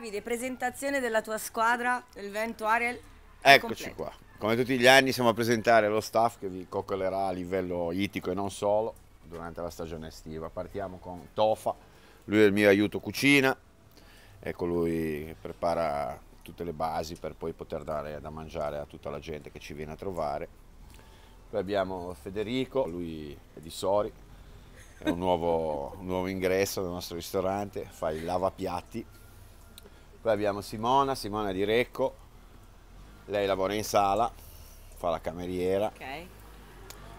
Davide, presentazione della tua squadra, del Vento Ariel. Eccoci completo. qua. Come tutti gli anni siamo a presentare lo staff che vi coccolerà a livello itico e non solo durante la stagione estiva. Partiamo con Tofa, lui è il mio aiuto cucina, è colui ecco, che prepara tutte le basi per poi poter dare da mangiare a tutta la gente che ci viene a trovare. Poi abbiamo Federico, lui è di Sori, è un nuovo, un nuovo ingresso nel nostro ristorante, fa il lavapiatti poi abbiamo Simona, Simona di Recco, lei lavora in sala, fa la cameriera. Okay.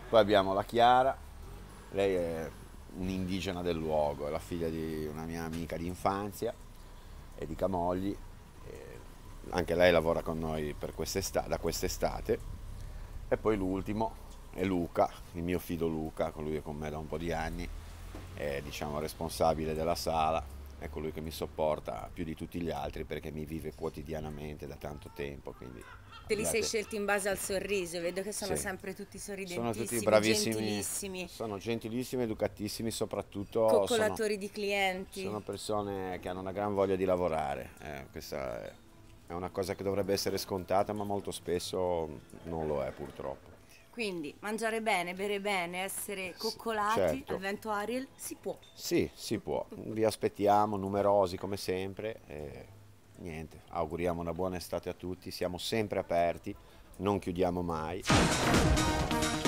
Poi abbiamo la Chiara, lei è un'indigena del luogo, è la figlia di una mia amica di infanzia e di Camogli. E anche lei lavora con noi quest'estate, da quest'estate. E poi l'ultimo è Luca, il mio fido Luca, colui è con me da un po' di anni, è diciamo responsabile della sala è colui che mi sopporta più di tutti gli altri perché mi vive quotidianamente da tanto tempo. Quindi, Te li sei scelti in base al sorriso, vedo che sono sì. sempre tutti sorridenti. sono tutti bravissimi, gentilissimi. Sono gentilissimi, educatissimi, soprattutto... Coccolatori sono, di clienti. Sono persone che hanno una gran voglia di lavorare, eh, questa è una cosa che dovrebbe essere scontata ma molto spesso non lo è purtroppo. Quindi mangiare bene, bere bene, essere coccolati certo. al vento Ariel si può. Sì, si può. Vi aspettiamo numerosi come sempre. E niente, auguriamo una buona estate a tutti. Siamo sempre aperti, non chiudiamo mai.